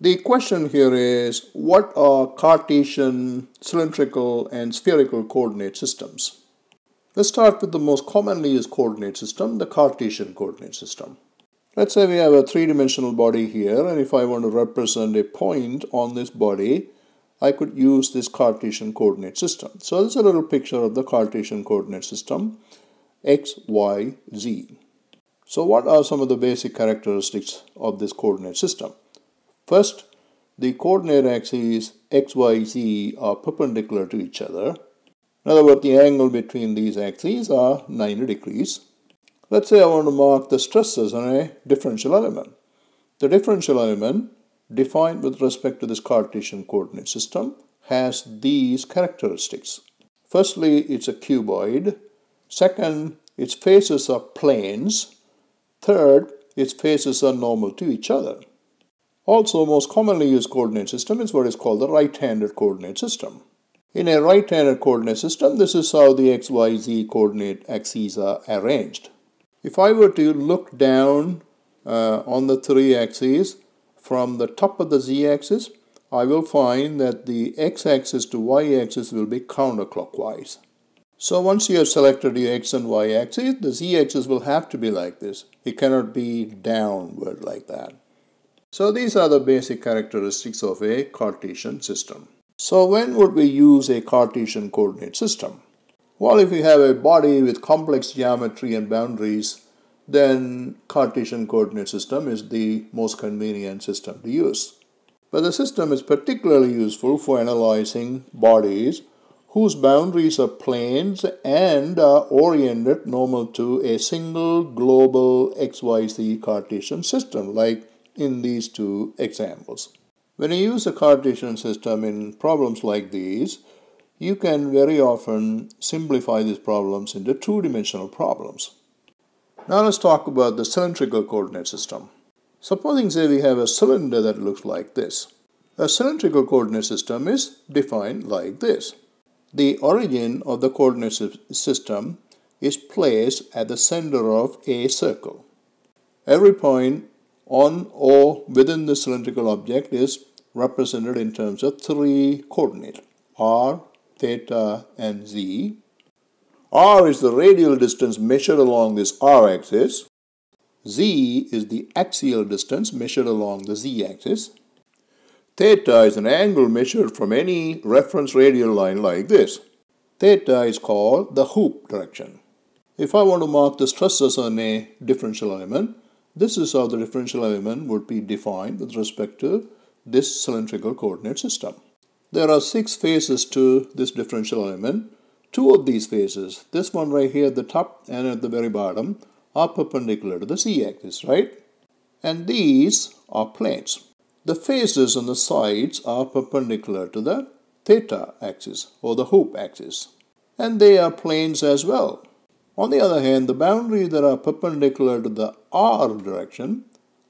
The question here is, what are Cartesian, cylindrical, and spherical coordinate systems? Let's start with the most commonly used coordinate system, the Cartesian coordinate system. Let's say we have a three-dimensional body here, and if I want to represent a point on this body, I could use this Cartesian coordinate system. So is a little picture of the Cartesian coordinate system, x, y, z. So what are some of the basic characteristics of this coordinate system? First, the coordinate axes x, y, z are perpendicular to each other. In other words, the angle between these axes are 90 degrees. Let's say I want to mark the stresses on a differential element. The differential element defined with respect to this Cartesian coordinate system has these characteristics. Firstly, it's a cuboid. Second, its faces are planes. Third, its faces are normal to each other. Also, most commonly used coordinate system is what is called the right-handed coordinate system. In a right-handed coordinate system, this is how the x, y, z coordinate axes are arranged. If I were to look down uh, on the three axes from the top of the z-axis, I will find that the x-axis to y-axis will be counterclockwise. So once you have selected your x and y axis, the z-axis will have to be like this. It cannot be downward like that. So these are the basic characteristics of a Cartesian system. So when would we use a Cartesian coordinate system? Well, if you have a body with complex geometry and boundaries, then Cartesian coordinate system is the most convenient system to use. But the system is particularly useful for analyzing bodies whose boundaries are planes and are oriented normal to a single global XYZ Cartesian system like in these two examples. When you use a Cartesian system in problems like these, you can very often simplify these problems into two-dimensional problems. Now let's talk about the cylindrical coordinate system. Supposing say we have a cylinder that looks like this. A cylindrical coordinate system is defined like this. The origin of the coordinate system is placed at the center of a circle. Every point on or within the cylindrical object is represented in terms of three coordinates r, theta, and z. r is the radial distance measured along this r-axis. z is the axial distance measured along the z-axis. Theta is an angle measured from any reference radial line like this. Theta is called the hoop direction. If I want to mark the stresses on a differential element, this is how the differential element would be defined with respect to this cylindrical coordinate system. There are six faces to this differential element. Two of these faces, this one right here at the top and at the very bottom, are perpendicular to the z-axis, right? And these are planes. The faces on the sides are perpendicular to the theta axis or the hoop axis. And they are planes as well. On the other hand, the boundaries that are perpendicular to the r direction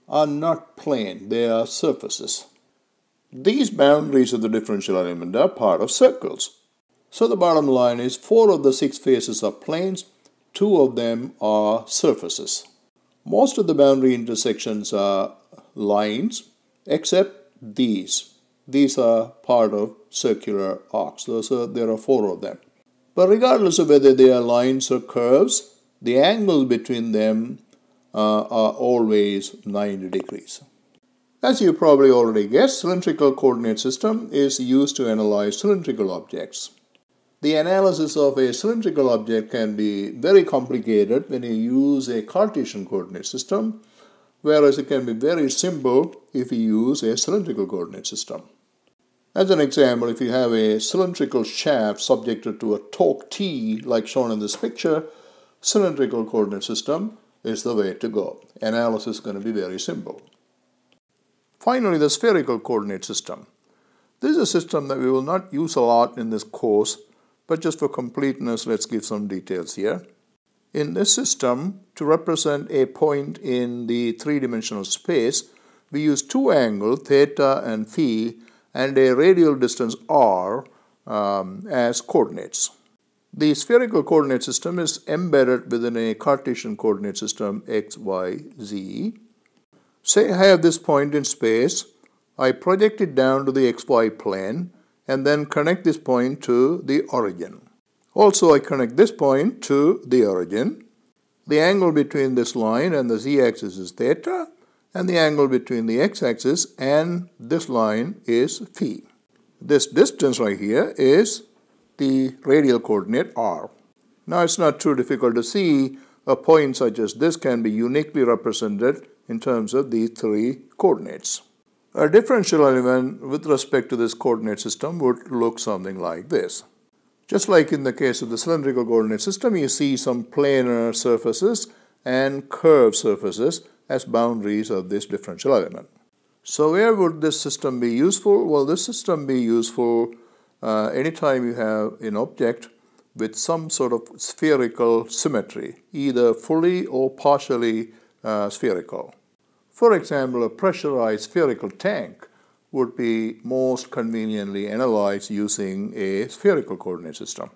are not plane, they are surfaces. These boundaries of the differential element are part of circles. So the bottom line is four of the six faces are planes, two of them are surfaces. Most of the boundary intersections are lines, except these. These are part of circular arcs. So there are four of them. But regardless of whether they are lines or curves, the angle between them uh, are always 90 degrees. As you probably already guessed, cylindrical coordinate system is used to analyze cylindrical objects. The analysis of a cylindrical object can be very complicated when you use a Cartesian coordinate system, whereas it can be very simple if you use a cylindrical coordinate system. As an example, if you have a cylindrical shaft subjected to a torque T like shown in this picture, cylindrical coordinate system is the way to go. Analysis is going to be very simple. Finally, the spherical coordinate system. This is a system that we will not use a lot in this course, but just for completeness, let's give some details here. In this system, to represent a point in the three-dimensional space, we use two angles, theta and phi, and a radial distance r um, as coordinates. The spherical coordinate system is embedded within a Cartesian coordinate system x, y, z. Say I have this point in space, I project it down to the xy plane and then connect this point to the origin. Also I connect this point to the origin. The angle between this line and the z-axis is theta and the angle between the x-axis and this line is phi. This distance right here is the radial coordinate r. Now it's not too difficult to see a point such as this can be uniquely represented in terms of these three coordinates. A differential element with respect to this coordinate system would look something like this. Just like in the case of the cylindrical coordinate system, you see some planar surfaces and curved surfaces as boundaries of this differential element. So where would this system be useful? Well, this system be useful uh, anytime you have an object with some sort of spherical symmetry, either fully or partially uh, spherical. For example, a pressurized spherical tank would be most conveniently analyzed using a spherical coordinate system.